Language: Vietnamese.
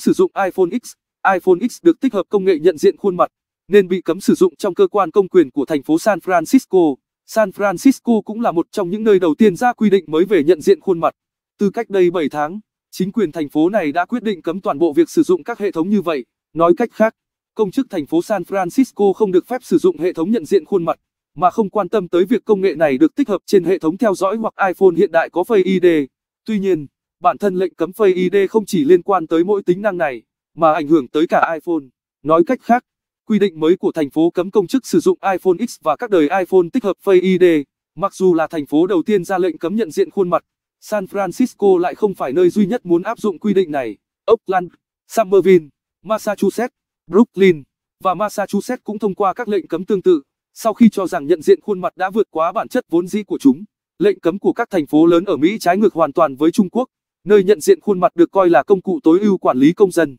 sử dụng iPhone X. iPhone X được tích hợp công nghệ nhận diện khuôn mặt, nên bị cấm sử dụng trong cơ quan công quyền của thành phố San Francisco. San Francisco cũng là một trong những nơi đầu tiên ra quy định mới về nhận diện khuôn mặt. Từ cách đây 7 tháng, chính quyền thành phố này đã quyết định cấm toàn bộ việc sử dụng các hệ thống như vậy. Nói cách khác, công chức thành phố San Francisco không được phép sử dụng hệ thống nhận diện khuôn mặt, mà không quan tâm tới việc công nghệ này được tích hợp trên hệ thống theo dõi hoặc iPhone hiện đại có Face ID. Tuy nhiên, Bản thân lệnh cấm Face ID không chỉ liên quan tới mỗi tính năng này, mà ảnh hưởng tới cả iPhone. Nói cách khác, quy định mới của thành phố cấm công chức sử dụng iPhone X và các đời iPhone tích hợp Face ID. Mặc dù là thành phố đầu tiên ra lệnh cấm nhận diện khuôn mặt, San Francisco lại không phải nơi duy nhất muốn áp dụng quy định này. Oakland, Somerville, Massachusetts, Brooklyn và Massachusetts cũng thông qua các lệnh cấm tương tự, sau khi cho rằng nhận diện khuôn mặt đã vượt quá bản chất vốn dĩ của chúng. Lệnh cấm của các thành phố lớn ở Mỹ trái ngược hoàn toàn với Trung Quốc nơi nhận diện khuôn mặt được coi là công cụ tối ưu quản lý công dân.